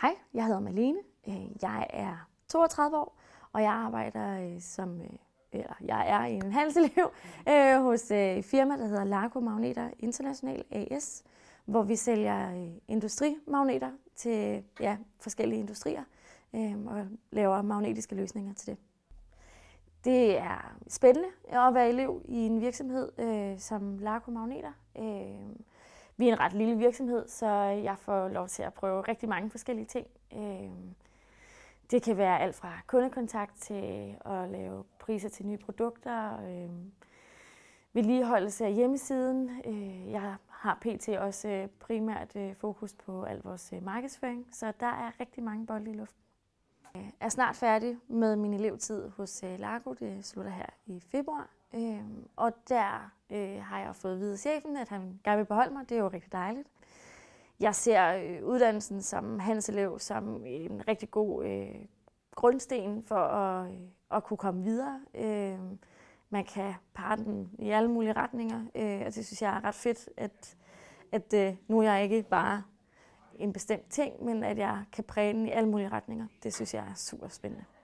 Hej, jeg hedder Malene. Øh, jeg er 32 år, og jeg arbejder øh, som, øh, eller jeg er en handelselev hos et firma, der hedder Largo Magneter International AS, hvor vi sælger industrimagneter til ja, forskellige industrier og laver magnetiske løsninger til det. Det er spændende at være elev i en virksomhed øh, som Largo Magneter. Øh, vi er en ret lille virksomhed, så jeg får lov til at prøve rigtig mange forskellige ting. Øh, det kan være alt fra kundekontakt til at lave priser til nye produkter, øh, vedligeholdelse af hjemmesiden. Øh, jeg har pt. også primært fokus på al vores markedsføring, så der er rigtig mange bolde i luften. Jeg er snart færdig med min elevtid hos Largo. Det slutter her i februar. Og der øh, har jeg fået at af chefen, at han gerne vil beholde mig. Det er jo rigtig dejligt. Jeg ser øh, uddannelsen som hans elev som en rigtig god øh, grundsten for at, øh, at kunne komme videre. Øh, man kan parre den i alle mulige retninger, øh, og det synes jeg er ret fedt, at, at øh, nu er jeg ikke bare en bestemt ting, men at jeg kan præge den i alle mulige retninger. Det synes jeg er super spændende.